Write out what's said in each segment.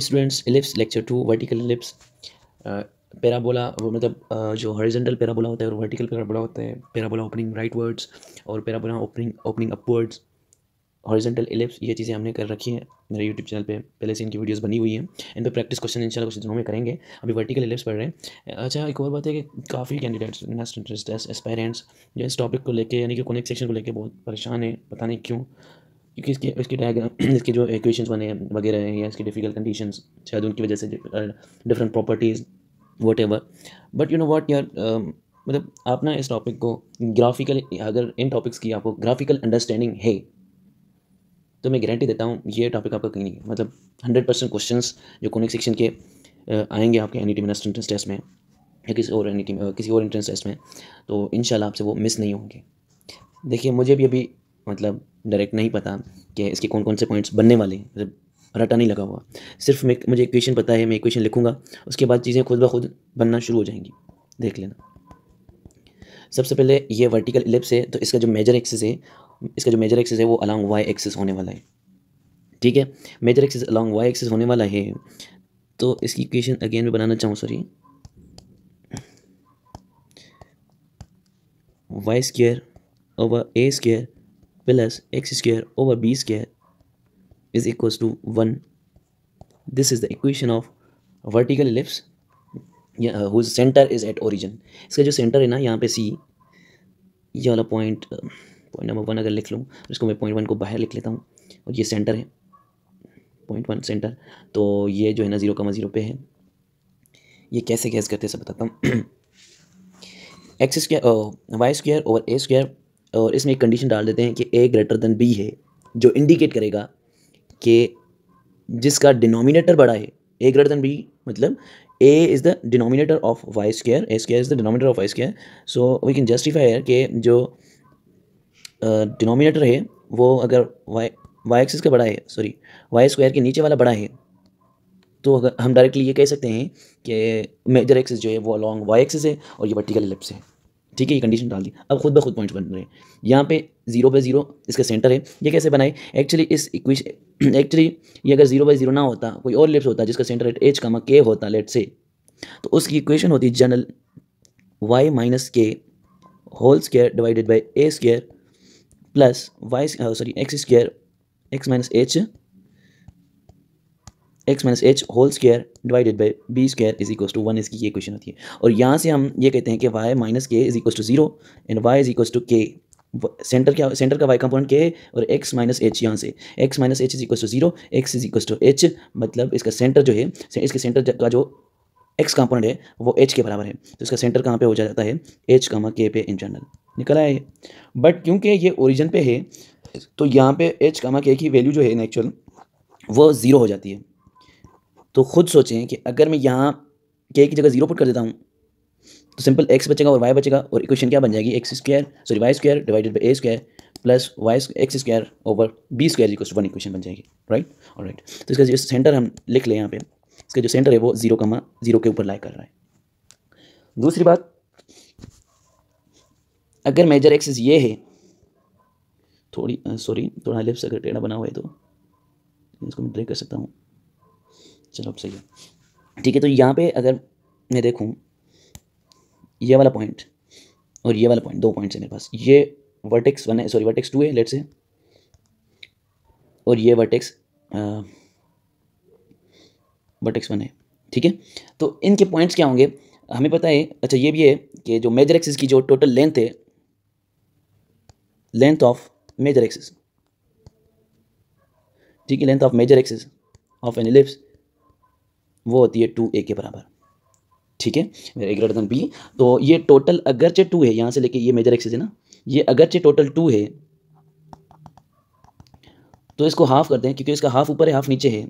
students ellipse lecture two vertical ellipse parabola मतलब uh, जो horizontal parabola होता है और वर्टिकल पैराबोला होता है पैराबोला ओपनिंग राइट वर्ड्स और parabola opening opening upwards horizontal ellipse ये चीज़ें हमने कर रखी हैं मेरे यूट्यूब चैनल पे पहले से इनकी वीडियोस बनी हुई हैं इन पर प्रैक्टिस क्वेश्चन इन कुछ दिनों में करेंगे अभी वर्टिकल एलिप्स पढ़ रहे हैं अच्छा एक और बात है कि काफ़ी कैंडिडेट्स नेशनल इंटरेस्ट एस्पायरेंट्स जो इस टॉपिक को लेकर यानी कि कनेक्ट सेक्शन को लेकर बहुत परेशान है पता नहीं क्यों क्योंकि इसके इसके डायग्राम इसके जो इक्वेशंस बने वगैरह हैं या इसके डिफिकल्ट कंडीशंस शायद उनकी वजह से different properties whatever but you know what यार मतलब आप ना इस टॉपिक को ग्राफिकल अगर इन टॉपिक्स की आपको ग्राफिकल अंडरस्टैंडिंग है तो मैं गारंटी देता हूँ ये टॉपिक आपका कहीं नहीं मतलब हंड्रेड परसेंट क्वेश्चन जो कोनिक सेक्शन के आएंगे आपके एनी टी एंट्रेंस टेस्ट में या किसी और एनी टी किसी और एंट्रेंस टेस्ट में तो इन आपसे वो मिस नहीं होंगे देखिए मुझे भी अभी मतलब डायरेक्ट नहीं पता कि इसके कौन कौन से पॉइंट्स बनने वाले हैं रटा नहीं लगा हुआ सिर्फ मैं मुझे इक्वेशन पता है मैं इक्वेशन लिखूंगा उसके बाद चीज़ें खुद ब खुद बनना शुरू हो जाएंगी देख लेना सबसे पहले ये वर्टिकल इलिप्स है तो इसका जो मेजर एक्सिस है इसका जो मेजर एक्सिस है वो अलॉन्ग वाई एक्सिस होने वाला है ठीक है major axis along Y axis होने वाला है तो इसकी इक्वेशन अगेन में बनाना चाहूँ sorry Y square over A square plus X square over B square is equal to one this is the equation of vertical ellipse whose centre is at is uh, इसका जो centre है ना यहाँ पे सी ये वाला पॉइंट पॉइंट नंबर वन अगर लिख लूँ इसको मैं पॉइंट वन को बाहर लिख लेता हूँ और ये सेंटर है पॉइंट वन सेंटर तो ये जो है ना ज़ीरो कमा ज़ीरो पे है ये कैसे गैस करते हैं सब बताता हूँ X square Y square over A square और इसमें एक कंडीशन डाल देते हैं कि ए ग्रेटर देन बी है जो इंडिकेट करेगा कि जिसका डिनोमिनेटर बड़ा है ए ग्रेटर देन बी मतलब A is the denominator of Y square A square is the denominator of Y square so we can justify कि जो डिनोमिनेटर uh, है वो अगर वाई वाई एक्सिस का बड़ा है सॉरी वाई स्क्वायर के नीचे वाला बड़ा है तो अगर हम डायरेक्टली ये कह सकते हैं कि मेजर एक्सिस जो है वो अलॉन्ग वाई एक्सिस है और ये वर्टिकल लिप्स है ठीक है ये कंडीशन डाल दी अब खुद ब खुद पॉइंट्स बन रहे हैं यहाँ पे जीरो बाई जीरो इसका सेंटर है ये कैसे बनाए एक्चुअली इस इक्वेशन एक्चुअली ये अगर जीरो बाई जीरो ना होता कोई और लिप्स होता जिसका सेंटर एट एच कामा के होता लेट से तो उसकी इक्वेशन होती general Y minus K whole square divided by A square plus Y sorry X square X minus H X minus H whole square divided by B square is equal to one इसकी ये question होती है और यहाँ से हम ये कहते हैं कि Y minus K is equal to zero and Y is equals to K centre क्या सेंटर का वाई कंपोनेंट के और एक्स माइनस एच यहाँ से X minus H is equal to zero X is equals to H मतलब इसका centre जो है इसके सेंटर का जो एक्स कंपोनेंट है वो एच के बराबर है तो इसका सेंटर कहाँ पे हो जाता है एच कामा के पे इन जनरल निकल आया बट क्योंकि ये ओरिजिन पे है तो यहाँ पे एच कामा के की वैल्यू जो है इन एक्चुअल वो ज़ीरो हो जाती है तो खुद सोचें कि अगर मैं यहाँ के एक जगह जीरो पुट कर देता हूँ तो सिंपल एक्स बचेगा और वाई बचेगा और इक्वेशन क्या बन जाएगी X square sorry Y square divided by A square plus Y X square over B square equal to one equation बन जाएगी राइट और राइट तो इसका जो सेंटर हम लिख लें यहाँ पे इसका जो सेंटर है वो जीरो कमा जीरो के ऊपर लाइक कर रहा है दूसरी बात अगर मेजर एक्सेस ये है थोड़ी सॉरी थोड़ा लिप्स अगर टेढ़ा बना हुआ है तो इसको मैं ड्रे कर सकता हूँ चलो अब सही है ठीक है तो यहाँ पे अगर मैं देखूँ ये वाला पॉइंट और ये वाला पॉइंट दो पॉइंट्स है मेरे पास ये वर्टेक्स वन है सॉरी वर्टेक्स टू है लेट से और ये वर्टेक्स वर्टेक्स वन है ठीक है तो इनके पॉइंट्स क्या होंगे हमें पता है अच्छा ये भी है कि जो मेजर एक्सिस की जो टोटल लेंथ है लेंथ ऑफ मेजर एक्सिस ठीक है length of major axis of an ellipse वो होती है टू ए के बराबर ठीक है ए ग्रेटर देन बी तो ये टोटल अगरचे टू है यहाँ से लेके ये मेजर एक्सेज है ना ये अगरचे टोटल टू है तो इसको हाफ़ कर दें क्योंकि इसका हाफ ऊपर है हाफ नीचे है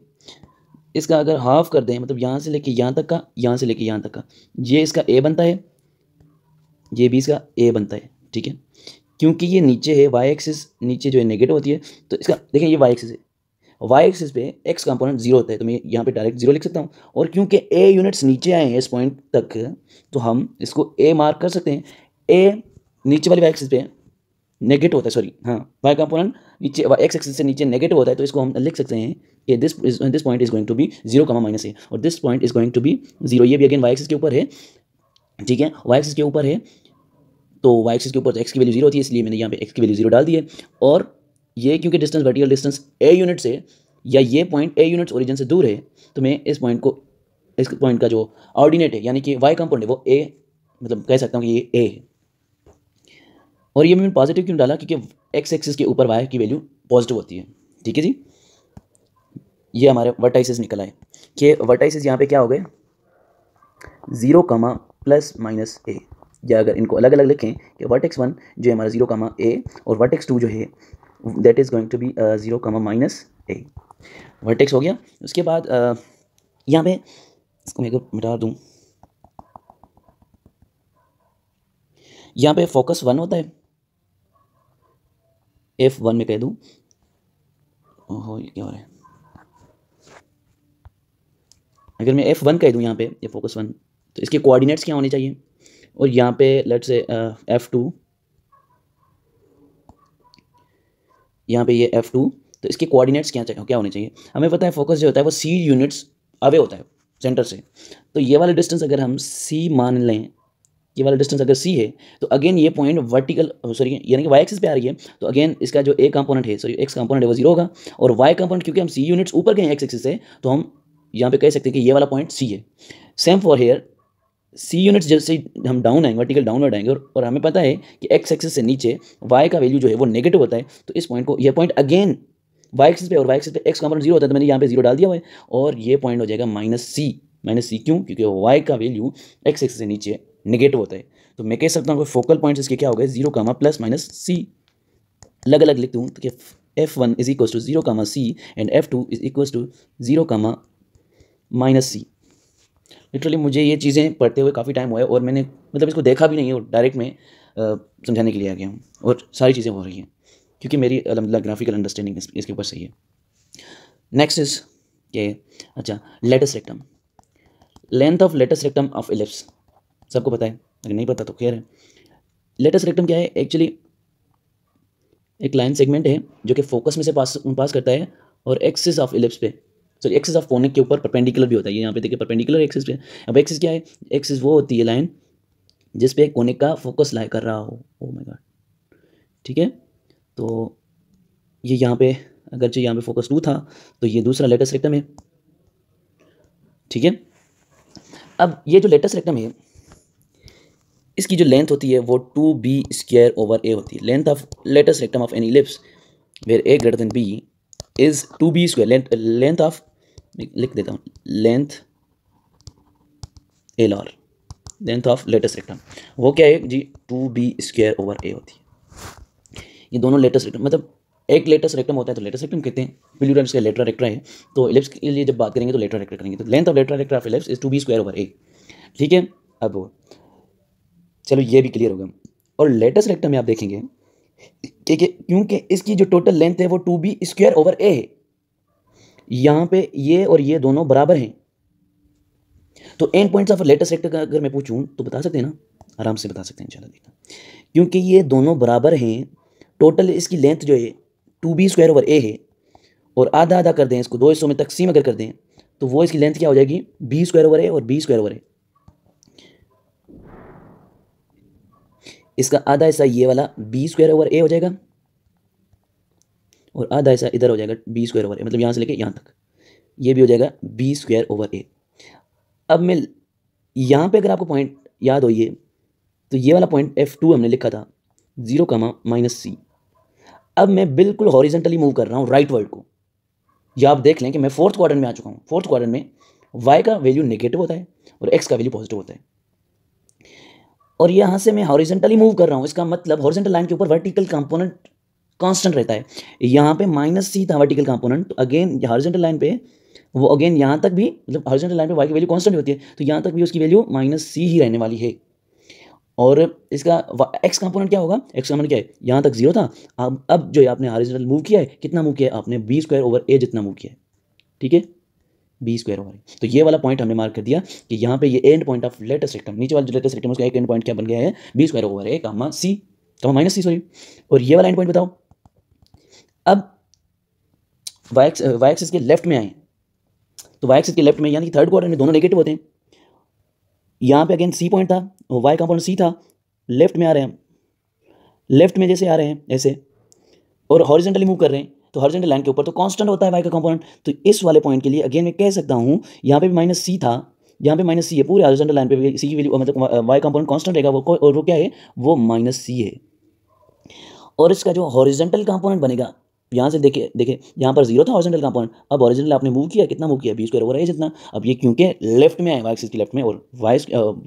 इसका अगर हाफ कर दें मतलब यहाँ से लेके यहाँ तक का यहाँ से लेके यहाँ तक का ये इसका ए बनता है ये भी इसका ए बनता है ठीक है क्योंकि ये नीचे है वाई एक्सिस नीचे जो है नेगेटिव होती है तो इसका देखें ये वाई एक्सिस है वाई एक्सिस पे एक्स कंपोनेंट जीरो होता है तो मैं यहाँ पे डायरेक्ट जीरो लिख सकता हूँ और क्योंकि ए यूनिट्स नीचे आए हैं इस पॉइंट तक तो हम इसको ए मार्क कर सकते हैं ए नीचे वाली वाई एक्सिस पे नेगेटिव होता है सॉरी हाँ वाई कंपोनेंट नीचे एक्स एक्सिस से नीचे नेगेटिव होता है तो इसको हम लिख सकते हैं कि this this point is going to be zero comma minus है और this point is going to be zero ये भी अगेन वाई एक्सिस के ऊपर है ठीक है वाई एक्सिस के ऊपर है तो वाई एक्सिस के ऊपर तो एक्स की वैल्यू जीरो होती है इसलिए मैंने यहाँ पे एक्स की वैल्यू जीरो डाल दी है और ये क्योंकि distance vertical distance A unit से या ये पॉइंट ए यूनिट्स ओरिजिन से दूर है तो मैं इस पॉइंट को इस पॉइंट का जो ऑर्डिनेट है यानी कि वाई कंपाउंड है वो ए मतलब कह सकता हूँ कि ये ए है और ये मैंने पॉजिटिव क्यों डाला क्योंकि एक्स एक्सिस के ऊपर वाई की वैल्यू पॉजिटिव होती है ठीक है जी ये हमारे वर्टाइसिस निकल आए कि वर्टाइसिस यहाँ पे क्या हो गए zero comma plus minus A या अगर इनको अलग अलग लिखें कि वर्टेक्स वन जो है हमारा ज़ीरो कामा ए और वर्टेक्स टू जो है that is going to be zero comma minus a vertex हो गया उसके बाद uh, यहाँ पे इसको मैं मिटा दूँ यहाँ पे फोकस वन होता है एफ वन में कह दूँ ओहो ये क्या हो रहा है अगर मैं एफ़ वन कह दूँ यहाँ पे ये फोकस वन तो इसके कोऑर्डिनेट्स क्या होने चाहिए और यहाँ पे लेट्स से एफ़ टू यहाँ पे ये एफ टू तो इसके कोऑर्डिनेट्स क्या चाहिए क्या होने चाहिए हमें पता है फोकस जो होता है वो सी यूनिट्स अवे होता है सेंटर से तो ये वाला डिस्टेंस अगर हम सी मान लें ये वाला डिस्टेंस अगर सी है तो अगेन ये पॉइंट वर्टिकल सॉरी यानी कि वाई एक्सिस पे आ रही है तो अगेन इसका जो ए कंपोनेंट है सॉरी एक्स कंपोनेंट है वो जीरो होगा और वाई कंपोनेंट क्योंकि हम सी यूनिट्स ऊपर गए एक्स एक्सिस से तो हम यहाँ पे कह सकते हैं कि ये वाला पॉइंट सी है same for here c units जैसे हम डाउन आएंगे वर्टिकल डाउनवर्ड आएंगे और हमें पता है कि एक्स एक्सिस से नीचे वाई का वैल्यू जो है वो नेगेटिव होता है तो इस पॉइंट को ये पॉइंट अगेन वाई एक्सिस पे और वाई एक्सिस पे एक्स कॉम्पोनेंट जीरो होता है तो मैंने यहाँ पे जीरो डाल दिया हुआ है और ये पॉइंट हो जाएगा माइनस सी माइनस सी क्यों क्योंकि वाई का वैल्यू एक्स एक्सिस से नीचे नेगेटिव होता है तो मैं कह सकता हूँ कोई फोकल पॉइंट्स इसके क्या हो गए zero comma plus minus c अलग अलग लिख दूँ तो f one is equal to zero comma c and f two is equal to zero comma minus c literally मुझे ये चीज़ें पढ़ते हुए काफ़ी टाइम हुआ है और मैंने मतलब इसको देखा भी नहीं है डायरेक्ट में समझाने के लिए आ गया हूँ और सारी चीज़ें हो रही हैं क्योंकि मेरी अलहमदिल्ला ग्राफिकल अंडरस्टैंडिंग इसके ऊपर सही है नेक्स्ट इज के अच्छा latus rectum length of latus rectum of ellipse सबको पता है अगर नहीं पता तो खैर है लेटेस्ट रेक्टम क्या है एक्चुअली एक लाइन सेगमेंट है जो कि फोकस में से पास पास करता है और एक्सिस ऑफ एलिप्स पे सॉरी एक्सिस ऑफ कोनिक के ऊपर परपेंडिकुलर भी होता है यहाँ पे देखिए परपेंडिकुलर एक्सिस है अब एक्सिस क्या है एक्सिस वो होती है लाइन जिस पे कोनिक का फोकस लाए कर रहा हो ओ माय गॉड ठीक है तो ये यहाँ पे अगर जो यहाँ पे फोकस टू था तो ये दूसरा लेटेस्ट रेक्टम है ठीक है अब ये जो लेटेस्ट रेक्टम है इसकी जो लेंथ होती है वो two b square over a होती है length of latus rectum of ellipse where a greater than b is two b square length of लिख देता हूँ length l r length of latus rectum वो क्या है जी two b square over a होती है ये दोनों लेटेस्ट रेक्टम मतलब एक लेटेस्ट रेक्टम होता है तो लेटेस्ट रेक्टम कहते हैं पिल्यूरम्स के लेटर रेक्टरा है तो एलिप्स के लिए जब बात करेंगे तो लेटर रेक्टरा करेंगे तो length of latera recta of ellipse is two b square over a ठीक है अब चलो ये भी क्लियर हो गया और लेटेस्ट रेक्टम में आप देखेंगे क्योंकि इसकी जो टोटल लेंथ है वो two b square over a है यहां पे ये और ये दोनों बराबर हैं तो end points of latus rectum का अगर मैं पूछूं तो बता सकते हैं ना आराम से बता सकते हैं इंशाल्लाह देखना क्योंकि ये दोनों बराबर हैं टोटल इसकी लेंथ जो है two b square over a है और आधा आधा कर दें इसको दो हिस्सों में तकसीम अगर कर दें तो वो इसकी लेंथ क्या हो जाएगी बी स्क्वायर ओवर ए और बी स्क्वायर ओवर ए इसका आधा हिस्सा ये वाला बी स्क्वायर ओवर ए हो जाएगा और आधा ऐसा इधर हो जाएगा बी स्क्वायर ओवर ए मतलब यहाँ से लेके यहाँ तक ये भी हो जाएगा बी स्क्वायर ओवर ए अब मैं यहाँ पे अगर आपको पॉइंट याद हो ये तो ये वाला पॉइंट एफ टू हमने लिखा था जीरो कमा माइनस सी अब मैं बिल्कुल हॉरिजेंटली मूव कर रहा हूँ राइट वर्ड को या आप देख लें कि मैं फोर्थ क्वार्टर में आ चुका हूँ फोर्थ क्वार्टर में वाई का वैल्यू नेगेटिव होता है और एक्स का वैल्यू पॉजिटिव होता है और यहाँ से मैं हॉरिजेंटली मूव कर रहा हूँ इसका मतलब हॉरिजेंटल लाइन के ऊपर वर्टिकल कंपोनेंट कांस्टेंट रहता है यहाँ पे माइनस सी था वर्टिकल कंपोनेंट तो अगेन हॉरिजॉन्टल लाइन पे वो अगेन यहाँ तक भी मतलब हॉरिजॉन्टल लाइन पे वाई की वैल्यू कांस्टेंट होती है तो यहाँ तक भी उसकी वैल्यू माइनस सी ही रहने वाली है और इसका एक्स कंपोनेंट क्या होगा एक्स कंपोनेंट क्या है यहाँ तक जीरो था अब अब जो है आपने हॉरिजॉन्टल मूव किया है कितना मूव किया है आपने बी स्क्वायर ओवर ए जितना मूव किया है ठीक है बी स्क्वायर ओवर तो ये वाला पॉइंट हमने मार्क कर दिया कि यहाँ पे ये end point of latus rectum नीचे वाला जो लेटेस्ट सेक्टम उसका एक एंड पॉइंट क्या बन गया है b square over a comma c comma minus c sorry और ये वाला एंड पॉइंट बताओ अब वाई एक्सिस के लेफ्ट में आए तो वाई एक्सिस के लेफ्ट में यानी कि थर्ड क्वार्टर में दोनों नेगेटिव होते हैं यहाँ पे अगेन सी पॉइंट था वाई कंपाउंड सी था लेफ्ट में आ रहे हैं हम लेफ्ट में जैसे आ रहे हैं ऐसे और हॉरिजेंटली मूव कर रहे हैं तो हॉरिजेंटल लाइन के ऊपर तो कांस्टेंट होता है वाई का कंपोनेंट तो इस वाले पॉइंट के लिए अगेन मैं कह सकता हूँ यहाँ पे भी माइनस सी था यहाँ पे माइनस सी है पूरे हॉरिजेंटल लाइन पे सी की वैल्यू मतलब वाई कंपोनेंट कांस्टेंट रहेगा वो और वो क्या है वो माइनस सी है और इसका जो हॉरिजेंटल कंपोनेंट बनेगा यहाँ से देखिए देखिए यहाँ पर जीरो था हॉरिजॉन्टल कंपाउंड अब ऑरिजिनल आपने मूव किया कितना मूव किया बीस स्क्वायर हो रहा है जितना अब ये क्योंकि लेफ्ट में आए वाई एक्सिस की लेफ्ट में और वाई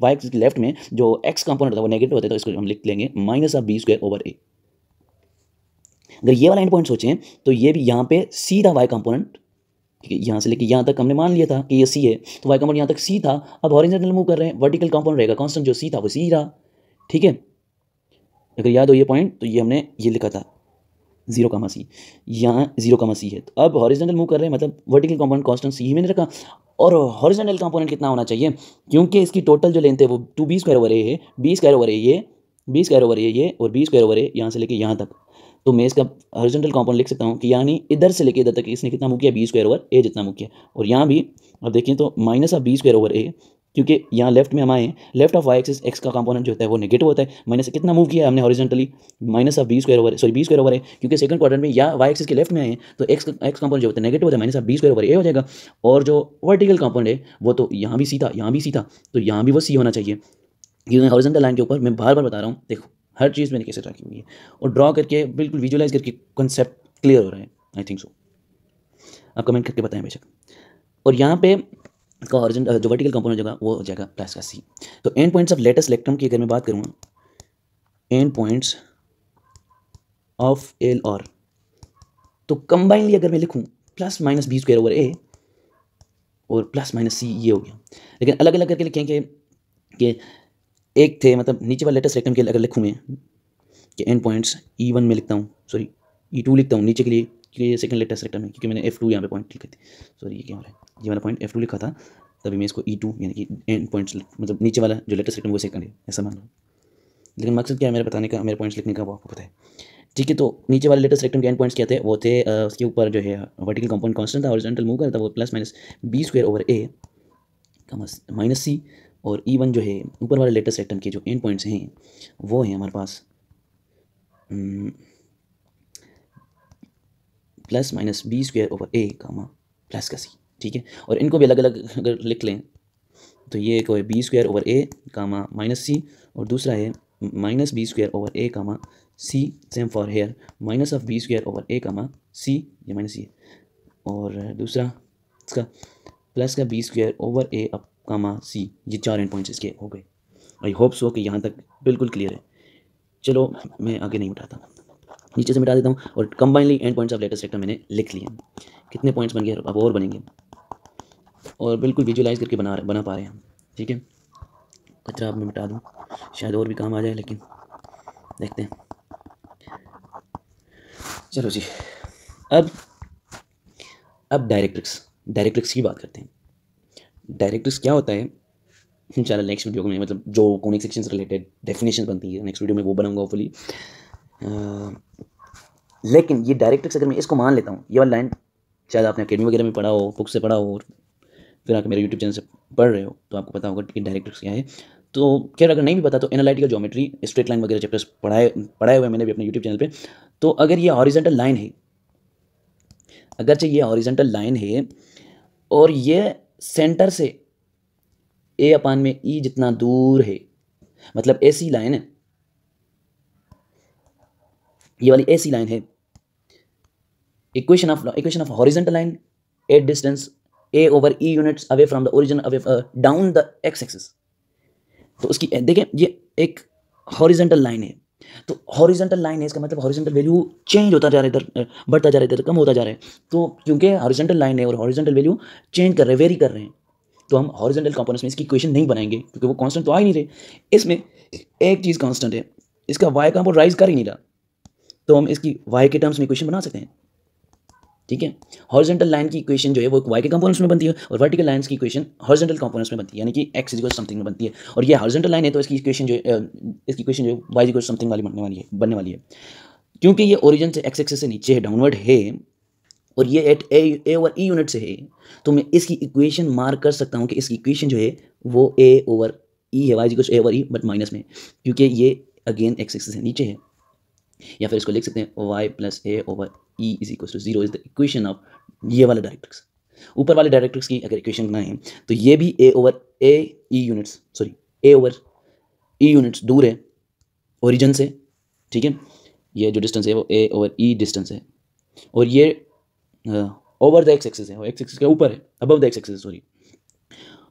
वाई एक्सिस की लेफ्ट में जो एक्स कंपाउंड था वो नेगेटिव होता है तो इसको हम लिख लेंगे minus of b square over a अगर ये वाला एंड पॉइंट सोचें तो ये भी यहाँ पे सी था वाई कंपोनेंट ठीक है यहाँ से लेके यहाँ तक हमने मान लिया था कि ये सी है तो वाई कंपोनेंट यहाँ तक सी था अब ऑरिजिनल मूव कर रहे हैं वर्टिकल कंपोनेंट रहेगा कॉन्स्टेंट जो सी था वो सी रहा ठीक है अगर याद हो ये पॉइंट तो ये हमने ये लिखा था जीरो का सी यहाँ जीरो का सी है तो अब हॉरिजेंटल मूव कर रहे हैं मतलब वर्टिकल कॉम्पोनेंट कॉन्स्टेंट सी ही मैंने रखा और हॉरिजेंटल कॉम्पोनेंट कितना होना चाहिए क्योंकि इसकी टोटल जो लेंथ है वो two b square over a है बी स्क्वायर ओवर ए ये बी स्क्वायर ओवर ए ये और बी स्क्वायर ओवर ए यहाँ से लेके यहाँ तक तो मैं इसका हॉरिजेंटल कॉम्पोनेंट लिख सकता हूँ कि यानी इधर से लेके इधर तक इसने कितना मुख्य है बी स्क्वायर ओवर ए जितना मुख्य है और यहाँ भी अब देखिए तो minus of b square over a क्योंकि यहाँ लेफ्ट में हम आए left of Y axis x का कंपोनेंट जो होता है वो नेगेटिव होता है माइनस कितना मूव किया हमने horizontally minus of b square over sorry b square over है क्योंकि सेकंड क्वार्टर में या वाई एक्सिस के लेफ्ट में आए तो एक्स एक्स कंपोनेंट जो होता है नेगेटिव होता है minus of b square over a हो जाएगा और जो वर्टिकल कंपोनेंट है वो तो यहाँ भी सी था यहाँ भी सी था तो यहाँ भी वो सी होना चाहिए क्योंकि हॉरिजेंटल लाइन के ऊपर मैं बार बार बता रहा हूँ देखो हर चीज़ मैंने कैसे रखी हुई है और ड्रॉ करके बिल्कुल विजुअलाइज करके कॉन्सेप्ट क्लियर हो रहा है आई थिंक सो आप कमेंट करके बताएं बेशक और यहाँ पे इसका ऑरिजन uh, जो वर्टिकल कंपोनेंट होगा वो हो जाएगा प्लस का सी तो end points of latest Electrum की अगर मैं बात करूँगा एंड पॉइंट्स ऑफ एल और तो कंबाइनली अगर मैं लिखूँ plus minus b square over a और प्लस माइनस सी ये हो गया लेकिन अलग अलग करके लिखें कि एक थे मतलब नीचे वाले लेटेस्ट इलेक्ट्रम के अगर लिखूँ मैं कि एंड पॉइंट्स ई वन में लिखता हूँ सॉरी ई टू लिखता हूँ नीचे के लिए ये सेकंड लेटेस्ट सेक्टर में क्योंकि मैंने एफ टू यहाँ पे पॉइंट लिखी थी सॉरी ये क्या हो रहा है ये मैंने पॉइंट एफ टू लिखा था तभी मैं इसको ई e टू यानी कि एंड पॉइंट्स मतलब नीचे वाला जो लेटेस्ट सेक्टर वो सेकंड है ऐसा मान लो लेकिन मकसद क्या है मेरे बताने का मेरे पॉइंट्स लिखने का वो आपको पता है ठीक है तो नीचे वाले लेटेस्ट सेक्टर के एंड पॉइंट्स क्या थे वो थे उसके ऊपर जो है वर्टिकल कंपाउंड कॉन्सटेंट था हॉरिजॉन्टल मूव करता वो plus minus b square over a minus c और ई वन जो है ऊपर वाले लेटेस्ट सेक्टर के जो एंड पॉइंट्स हैं वो हैं हमारे पास hmm, plus minus b square over a comma plus का सी ठीक है और इनको भी अलग अलग अगर लिख लें तो ये एक b square over a comma minus c और दूसरा है minus b square over a comma c same for here minus of b square over a comma c ये माइनस सी और दूसरा इसका प्लस का b square over a up comma c ये चार एंड पॉइंट्स इसके हो गए आई होप सो कि यहाँ तक बिल्कुल क्लियर है चलो मैं आगे नहीं उठाता नीचे से मिटा देता हूँ और combinedly end points of latus rectum मैंने लिख लिए कितने पॉइंट्स बन गए अब और बनेंगे और बिल्कुल विजुलाइज करके बना बना पा रहे हैं ठीक है कचरा आप मैं मिटा दूँ शायद और भी काम आ जाए लेकिन देखते हैं चलो जी अब अब डायरेक्ट्रिक्स डायरेक्ट्रिक्स की बात करते हैं डायरेक्ट्रिक्स क्या होता है इन नेक्स्ट वीडियो में मतलब जो कॉनिक सेक्शन रिलेटेड डेफिनेशन बनती है नेक्स्ट वीडियो में वो बनाऊंगा होपफुली लेकिन ये डायरेक्ट अगर मैं इसको मान लेता हूँ ये वाला लाइन शायद आपने अकेडमी वगैरह में पढ़ा हो बुक से पढ़ा हो और फिर आकर मेरे यूट्यूब चैनल से पढ़ रहे हो तो आपको पता होगा कि डायरेक्ट क्या है तो खैर अगर नहीं भी पता तो एनालिटिकल ज्योमेट्री स्ट्रेट लाइन वगैरह चैप्टर्स पढ़ाए पढ़ाए हुए मैंने भी अपने यूट्यूब चैनल पर तो अगर ये ऑरिजेंटल लाइन है अगर ये ऑरिजेंटल लाइन है और ये सेंटर से ए अपान में ई जितना दूर है मतलब ऐसी लाइन है ये वाली ऐसी लाइन है equation of equation of horizontal line at distance a over e units away from the origin away down the x axis तो उसकी देखें ये एक हॉरिजेंटल लाइन है तो हॉरिजेंटल लाइन है इसका मतलब हॉरिजेंटल वैल्यू चेंज होता जा रहा है इधर बढ़ता जा रहा है इधर कम होता जा रहा है तो क्योंकि हॉरिजेंटल लाइन है और हॉरिजेंटल वैल्यू चेंज कर रहे हैं वेरी कर रहे हैं तो हम हॉरिजेंटल कंपोनेंट्स में इसकी इक्वेशन नहीं बनाएंगे क्योंकि वो कॉन्स्टेंट तो आ ही नहीं रहे इसमें एक चीज़ कॉन्स्टेंट है इसका वाई का राइज कर ही नहीं रहा तो हम इसकी वाई के टर्म्स में इक्वेशन बना सकते हैं ठीक है हॉर्जेंटल लाइन की इक्वेशन जो है वो वाई के कंपोनेंट्स में बनती है और वर्टिकल लाइन की इक्वेशन हॉर्जेंटल कंपोनेंट्स में बनती है यानी कि एक्स इजिकल समथिंग में बनती है और ये हॉर्जेंटल लाइन है तो इसकी इक्वेशन जो है इसकी इक्वेशन जो है वाई इजिकल समथिंग वाली बनने वाली है बनने वाली है क्योंकि ये ओरिजिन से एक्स एक्सेस से नीचे है डाउनवर्ड है और ये at a a over e unit से है तो मैं इसकी इक्वेशन मार्क कर सकता हूँ कि इसकी इक्वेशन जो है वो ए ओवर ई है y is equal a over e but minus में क्योंकि ये अगेन एक्स एक्सेस से नीचे है या फिर इसको लिख सकते हैं y plus a over e is equal to zero is the equation of ये वाला डायरेक्ट्रिक्स ऊपर वाले डायरेक्ट्रिक्स की अगर इक्वेशन बनाएं तो ये भी a over a e units sorry a over e units दूर है ओरिजन से ठीक है ये जो डिस्टेंस है वो ए ओवर ई डिस्टेंस है और ये ओवर द एक्स एक्सेस है एक्स एक्सेस के ऊपर है above the x axis sorry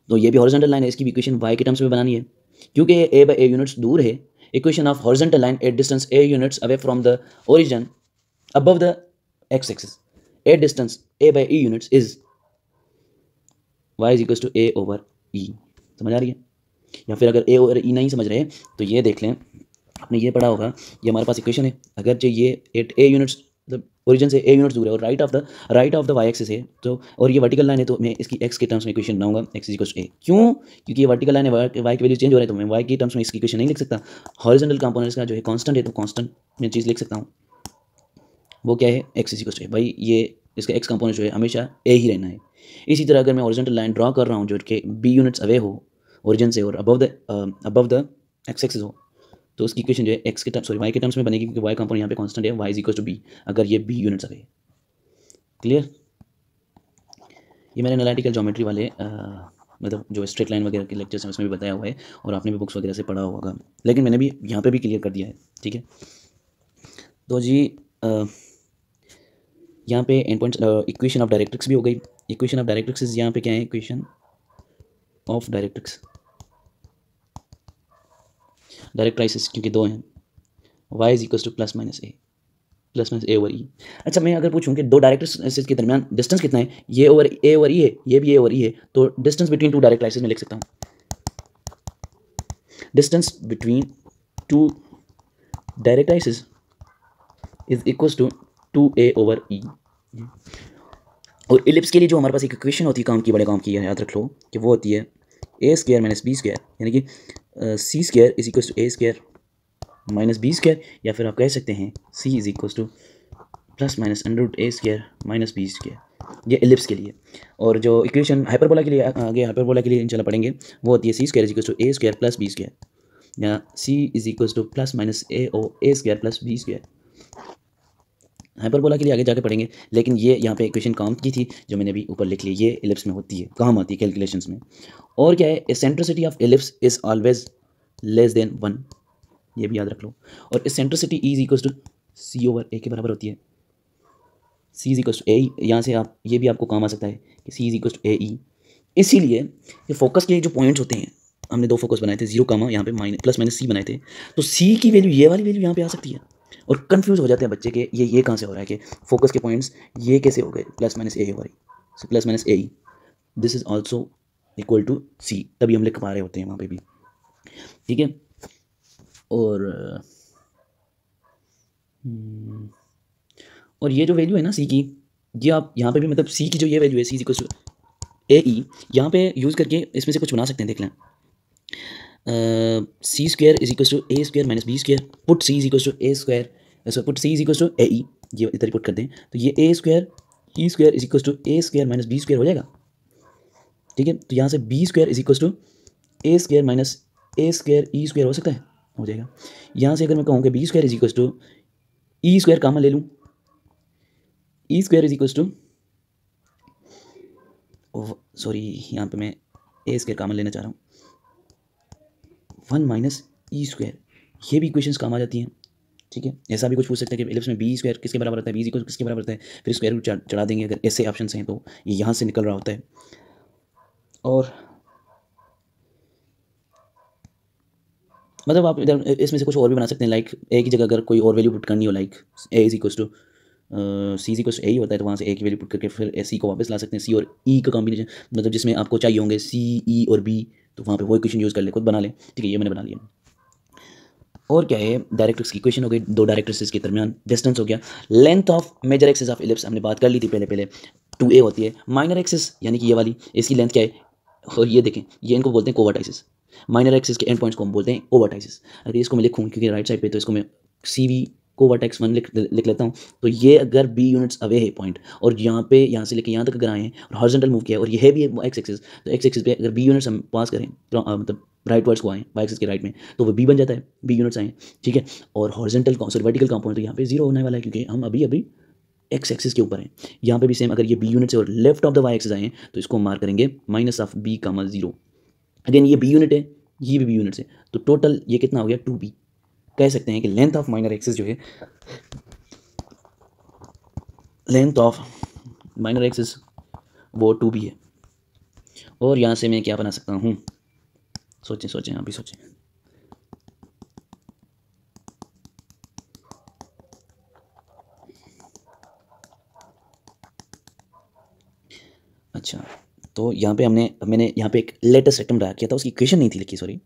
तो ये भी हॉरिजॉन्टल लाइन है इसकी भी इक्वेशन वाई के टर्म्स में बनानी है क्योंकि ए बाई ए यूनिट्स दूर है equation of horizontal line at distance a units away from the origin above the x-axis a distance a by e units is y is equals to a over e समझ आ रही है या फिर अगर a over e नहीं समझ रहे तो ये देख लें आपने ये पढ़ा होगा ये हमारे पास इक्वेशन है अगर जो ये एट ए यूनिट्स ओरिजन से ए यूनिट दूर है और right of the right of the Y axis है तो और ये वर्टिकल लाइन है तो मैं इसकी एक्स के टर्म्स में इक्वेशन बनाऊंगा एक्स इक्वल ए क्यों क्योंकि ये वर्टिकल लाइन है वाई की वैल्यू चेंज हो रहा है तो मैं वाई के टर्म्स में इसकी इक्वेशन नहीं लिख सकता हॉरिजेंटल कंपोनेंट्स का जो है कॉन्स्टेंट है तो कॉन्स्टेंट मैं चीज़ लिख सकता हूँ वो क्या है एक्स इक्वल ए भाई ये इसका एक्स कंपोनेंट जो है हमेशा ए ही रहना है इसी तरह अगर मैं ओरिजेंटल लाइन ड्रॉ कर रहा हूँ जो कि बी यूनिट्स अवे हो ओरिजिन से और above the above the x axis हो तो उसकी इक्वेशन जो है एक्स के टर्म सॉरी वाई के टर्म्स में बनेगी क्योंकि वाई कंपोनेंट यहाँ पे कांस्टेंट है y is equal to b अगर ये बी यूनिट्स आ क्लियर ये मैंने एनालिटिकल जोमेट्री वाले मतलब जो स्ट्रेट लाइन वगैरह के लेक्चर्स हैं उसमें भी बताया हुआ है और आपने भी बुक्स वगैरह से पढ़ा होगा लेकिन मैंने भी यहाँ पर भी क्लियर कर दिया है ठीक है तो जी यहाँ पे end point equation of directrix भी हो गई इक्वेशन ऑफ डायरेक्ट्रिक्स यहाँ पे क्या है equation of directrix directrices क्योंकि दो हैं y is equal to plus minus a plus minus a over e अच्छा मैं अगर पूछूं कि दो डायरेक्ट लाइसेंस के दरमियान डिस्टेंस कितना है ये ओवर ए ओवर ई है ये भी ए ओवर ई है तो distance between two directrices में लिख सकता हूँ distance between two directrices is equal to two a over e और इलिप्स के लिए जो हमारे पास एक इक्वेशन होती है काम की बड़े काम की याद रख लो कि वो होती है a square minus b square यानी कि c square is equal to a square minus b square या फिर आप कह सकते हैं c is equal to plus minus under a square minus b square ये एलिप्स के लिए और जो इक्वेशन हाइपरबोला के लिए आगे हाइपरबोला के लिए इंशाल्लाह पढ़ेंगे वो होती है c square is equal to a square plus b square या c is equal to plus minus a oh a square plus b square hyperbola के लिए आगे जाके पढ़ेंगे लेकिन ये यहाँ पे इक्वेशन काम की थी जो मैंने अभी ऊपर लिख ली ये एलिप्स में होती है काम आती है कैलकुलेशन में और क्या है eccentricity of ellipse is always less than one ये भी याद रख लो और eccentricity is equal to c over a के बराबर होती है c is equal to a यहाँ से आप ये भी आपको काम आ सकता है कि c is equal to A e इसीलिए ये फोकस के जो पॉइंट्स होते हैं हमने दो फोकस बनाए थे जीरो कामा यहाँ पे माइनस प्लस माइनस सी बनाए थे तो सी की वैल्यू ये वाली वैल्यू यहाँ पे आ सकती है और कन्फ्यूज़ हो जाते हैं बच्चे के ये ये कहाँ से हो रहा है कि फोकस के पॉइंट्स ये कैसे हो गए प्लस माइनस ए रही so plus minus a this is also equal to c तभी हम लिख पा रहे होते हैं वहाँ पे भी ठीक है और हम्म, और ये जो वैल्यू है ना सी की ये आप यहाँ पे भी मतलब सी की जो ये वैल्यू है सी को ए ई यहाँ पे यूज़ करके इसमें से कुछ बना सकते हैं देख लें c square is equal to a square minus b square put c is equal to a square so put c is equal to ए ई ये इधर पुट करते हैं तो ये a square e square is equal to a square minus b square हो जाएगा ठीक है तो यहाँ से b square is equal to a square minus a square e square हो सकता है हो जाएगा यहाँ से अगर मैं कहूँ कि b square is equal to e square common ले लूँ e square is equal to sorry यहाँ पे मैं ए स्क्वायर कामन लेना चाह रहा हूँ वन माइनस ई स्क्वायर ये भी इक्वेशंस काम आ जाती हैं ठीक है ऐसा भी कुछ पूछ सकते हैं कि एलिप्स में बी स्क्वायर किसके बराबर होता है बी को किसके बराबर होता है फिर स्क्वायर रूट चढ़ा देंगे अगर ऐसे ऑप्शन हैं तो ये यहाँ से निकल रहा होता है और मतलब आप इधर इसमें से कुछ और भी बना सकते हैं लाइक ए की जगह अगर कोई और वैल्यू पुट करनी हो like a is equal to c is equal a ही होता है तो वहाँ से ए की वैल्यू पुट करके फिर ए सी e को वापस ला सकते हैं सी और ई e का कॉम्बिनेशन मतलब जिसमें आपको चाहिए होंगे सी ई e और बी तो वहाँ पे वो इक्वेशन यूज़ कर ले खुद बना लें ठीक है ये मैंने बना लिया और क्या है डायरेक्ट्रिक्स की इक्वेशन हो गई दो डायरेक्ट्रिक्स के दरमियान डिस्टेंस हो गया length of major axis of ellipse हमने बात कर ली थी पहले पहले टू ए होती है माइनर एक्सेस यानी कि ये वाली इसकी लेंथ क्या है और तो ये देखें ये इनको बोलते हैं कोवाटाइसिस माइनर एक्सेस के एंड पॉइंट्स को हम बोलते हैं ओवर्टाइसिस अगर इसको मैं लिखूँ क्योंकि राइट साइड पर तो इसको मैं c v covertex x one लिख लिख लेता हूँ तो ये अगर बी यूनिट्स अवे है पॉइंट और यहाँ पे यहाँ से लेके यहाँ तक अगर आए हैं और हॉर्जेंटल मूव किया है और ये है भी एक्स एक्सिस तो एक्स एक्सिस पे अगर बी यूनिट्स हम पास करें तो मतलब राइट वर्ड्स को आए वाई एक्सिस के राइट में तो वो बी बन जाता है बी यूनिट्स आए ठीक है और हॉर्जेंटल सॉरी वर्टिकल कंपाउंड तो यहाँ पे जीरो होने वाला है क्योंकि हम अभी अभी एक्स एक्सिस के ऊपर है यहाँ पे भी सेम अगर ये बी यूनिट्स है और left of the Y axis आए हैं तो इसको मार करेंगे minus of B comma zero again ये बी यूनिट है ये भी बी यूनिट्स है तो टोटल ये कितना हो गया टू बी कह सकते हैं कि लेंथ ऑफ माइनर एक्सेस जो है लेंथ ऑफ माइनर एक्सेस वो टू बी है और यहाँ से मैं क्या बना सकता हूँ सोचें सोचें आप भी सोचें अच्छा तो यहाँ पे हमने मैंने यहाँ पे एक लेटेस्ट रेक्टम ड्रा किया था उसकी इक्वेशन नहीं थी लिखी सॉरी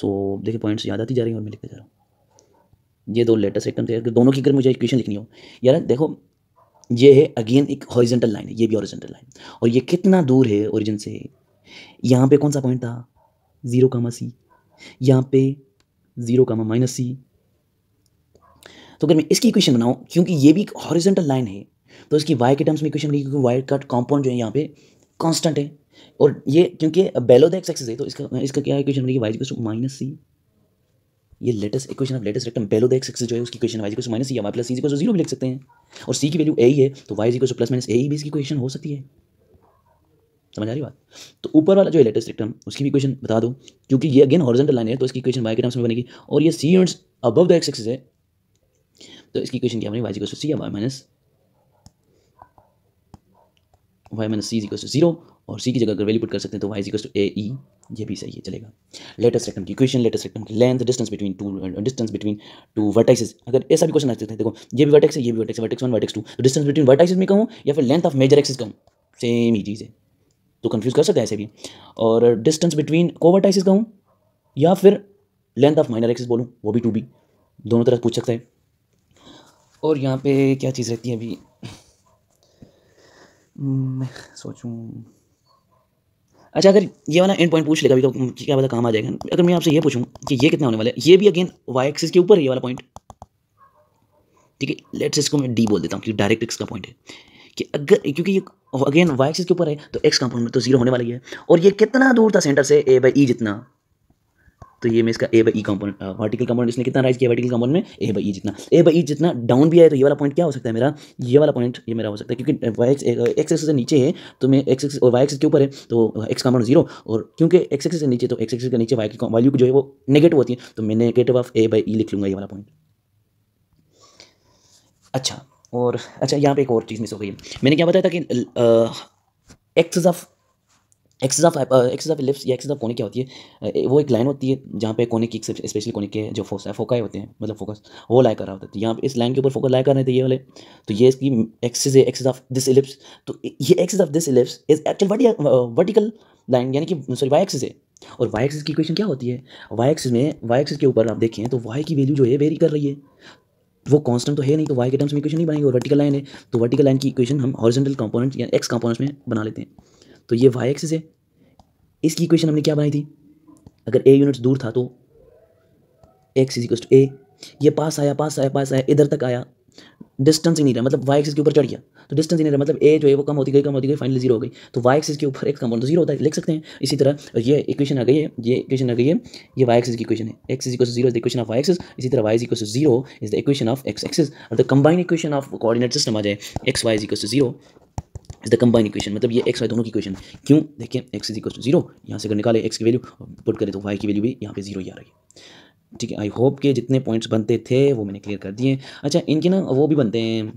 सो देखिए पॉइंट्स याद आती जा रही हैं और मैं लिखते जा रहा हूँ ये दो लेटर से थे दोनों की अगर मुझे इक्वेशन लिखनी हो यार देखो ये है अगेन एक हॉरिजेंटल लाइन है ये भी हॉरिजेंटल लाइन और ये कितना दूर है ओरिजिन से यहाँ पे कौन सा पॉइंट था ज़ीरो कामा सी यहाँ पे ज़ीरो कामा माइनस सी तो अगर मैं इसकी इक्वेशन बनाऊँ क्योंकि ये भी एक हॉरिजेंटल लाइन है तो इसकी वाई के टर्म्स में इक्वेशन बनी क्योंकि वाई कट कॉम्पाउंड जो है यहाँ पे कॉन्स्टेंट है और ये क्योंकि बेलो द एक्स एक्सिस है तो इसका इसका क्या इक्वेशन बनेगी वाई माइनस सी ये latus equation of latus rectum बेलो द सकते जो है उसकी equation Y equal minus E plus C equal zero भी लिख सकते हैं और सी की वैल्यू ए ही है तो वाई को प्लस माइनस ए ही भी इसकी क्वेश्चन हो सकती है समझ आ रही बात तो ऊपर वाला जो है लेटेस्ट रेक्टम उसकी भी क्वेश्चन बता दो क्योंकि ये अगेन ऑरिजेंटल लाइन है तो इसकी क्वेश्चन वाई के टर्म्स में बनेगी और ये C units above the X है तो इसकी क्वेश्चन क्या बनी वाई जी को C minus Y minus C equal to zero और सी की जगह अगर वैल्यू पुट कर सकते हैं तो वाई इक्वल टू ए ई ये भी सही है चलेगा लेटेस्ट रेक्टम की इक्वेशन लेटेस्ट रेक्टम की length distance between two distance between two vertices अगर ऐसा भी क्वेश्चन आ सकते हैं देखो ये भी वर्टेक्स है ये भी vertex vertex one vertex two तो डिस्टेंस बिटवीन वर्टाइसेस में कहूँ या फिर लेंथ ऑफ मेजर एक्सिस कहूँ सेम ही चीज़ है तो कन्फ्यूज़ कर सकते हैं ऐसे भी और डिस्टेंस बिटवीन को वर्टाइसिस कहूँ या फिर लेंथ ऑफ माइनर एक्सिस बोलूँ वो भी टू बी दोनों तरह पूछ सकते हैं और यहाँ पे क्या चीज़ रहती है अभी मैं सोचूँ अच्छा अगर ये वाला एंड पॉइंट पूछ लेगा तो क्या पता काम आ जाएगा अगर मैं आपसे ये पूछूं कि ये कितना होने वाला है ये भी अगेन वाई एक्सिस के ऊपर है ये वाला पॉइंट ठीक है लेट्स इसको मैं डी बोल देता हूँ क्योंकि डायरेक्ट एक्स का पॉइंट है कि अगर क्योंकि ये अगेन वाई एक्सिस के ऊपर है तो एक्स कंपोनेंट तो जीरो होने वाली है और ये कितना दूर था सेंटर से ए बाई ई जितना तो ये मैं इसका A by E component vertical component इसने कितना राइज किया वर्टिकल कंपोनेंट में ए बाई ई जितना ए बाई ई जितना डाउन भी आए तो ये वाला पॉइंट क्या हो सकता है मेरा ये वाला पॉइंट ये मेरा हो सकता है क्योंकि वाई एक्स एक्स से नीचे है तो मैं एक्स एक्स और वाई एक्स के ऊपर है तो एक्स कंपोनेंट जीरो और क्योंकि एक्स एक्स से नीचे तो एक्स एक्स के नीचे वाई वैल्यू जो है वो नेगेटिव होती है तो मैं negative of A by E लिख लूँगा ये वाला पॉइंट अच्छा और अच्छा यहाँ पे एक और चीज़ मिस हो गई मैंने क्या बताया था कि axis uh, of uh, axis of axis of ellipse या एक्सेस ऑफ कोने क्या होती है uh, वो एक लाइन होती है जहाँ पे कोने की स्पेशली कोने के जो फोकस है फोकाए होते हैं मतलब फोकस वो लाया कर रहा होता है तो यहाँ पे इस लाइन के ऊपर फोकस लाइक कर रहे थे ये वाले तो ये इसकी एक्सेस है एक्सेस ऑफ दिस इलिप्स तो ये axis of this ellipse is actual vertical line यानी कि सॉरी वाई एक्सेस है और वाई एक्सेस की इक्वेशन क्या होती है वाई एक्सेस में वाई एक्सेस के ऊपर आप देखें तो वाई की वैल्यू जो है वेरी कर रही है वो कांस्टेंट तो है नहीं तो वाई के टर्म्स में इक्वेशन नहीं बनाएंगे और वर्टिकल लाइन है तो वर्टिकल लाइन की इक्वेशन हम हॉरिजेंटल कंपोनेंट या एक्स कंपोनेंट्स में बना लेते हैं तो ये वाई एक्सिस है इसकी इक्वेशन हमने क्या बनाई थी अगर ए यूनिट्स दूर था तो एक्स इज टू ए ये पास आया पास आया पास आया इधर तक आया डिस्टेंस ही नहीं रहा मतलब वाई एक्सिस के ऊपर चढ़ गया तो डिस्टेंस ही नहीं रहा मतलब ए जो है वो कम होती गई कम होती गई फाइनली जीरो हो गई तो वाई एक्सिस के ऊपर एक्स कम तो जीरो होता है लिख सकते हैं इसी तरह ये इक्वेशन आ गई है ये इक्वेशन आ गई है ये वाई एक्सिस की इक्वेशन है X is zero is the equation of Y axis इसी तरह Y is equal zero is the equation of X axis और the combined equation of coordinate system आ जाए X Y is equal zero is the combine equation मतलब ये X Y दोनों की equation क्यों देखिए X is equal to zero यहाँ से अगर निकाले एक्स की वैल्यू पुट करें तो वाई की वैल्यू भी यहाँ पे जीरो ही आ रही है ठीक है आई होप के जितने पॉइंट्स बनते थे वो मैंने क्लियर कर दिए अच्छा इनके ना वो भी बनते हैं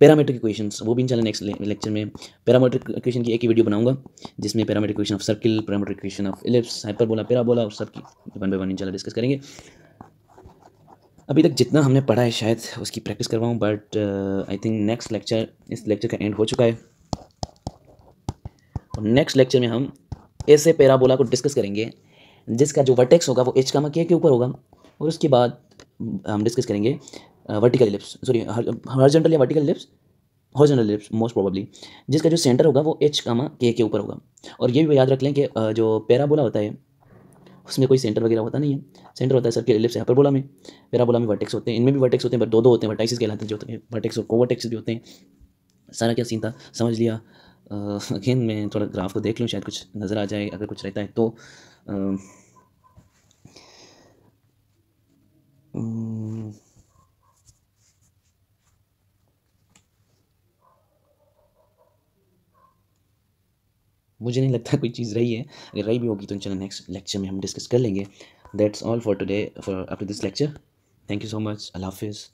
पैरामेट्रिक इक्वेशन वो भी इंशाल्लाह नेक्स्ट लेक्चर में पैरामेट्रिक इक्वेशन की एक ही वीडियो बनाऊंगा जिसमें parametric equation of circle parametric equation of ellipse hyperbola parabola और सब की वन बाय वन इंशाल्लाह डिस्कस करेंगे अभी तक जितना हमने पढ़ा है शायद उसकी प्रैक्टिस करवाऊँ but I think next lecture इस लेक्चर का एंड हो चुका है और नेक्स्ट लेक्चर में हम ऐसे पैराबोला को डिस्कस करेंगे जिसका जो वर्टेक्स होगा वो एच कामा के ऊपर होगा और उसके बाद uh, हम डिस्कस करेंगे वर्टिकल लिप्स सॉरी हॉर्जेंटल या vertical ellipse horizontal ellipse most probably जिसका जो सेंटर होगा वो एच कामा के के ऊपर होगा और ये भी याद रख लें कि uh, जो पैराबोला होता है उसमें कोई सेंटर वगैरह होता नहीं है सेंटर होता है सर के एलिप्स यहाँ पर बोला में पैराबोला में वर्टेक्स होते हैं इनमें भी वर्टेक्स होते हैं पर दो दो होते हैं वर्टाइसिस कहलाते हैं जो होते हैं वर्टेक्स और कोवर्टेक्स भी होते हैं सारा क्या सीन था समझ लिया अगेन मैं थोड़ा ग्राफ को देख लूँ शायद कुछ नज़र आ जाए अगर कुछ रहता है तो मुझे नहीं लगता कोई चीज़ रही है अगर रही भी होगी तो चलो नेक्स्ट लेक्चर में हम डिस्कस कर लेंगे that's all for today for after this lecture thank you so much अल्लाह हाफिज़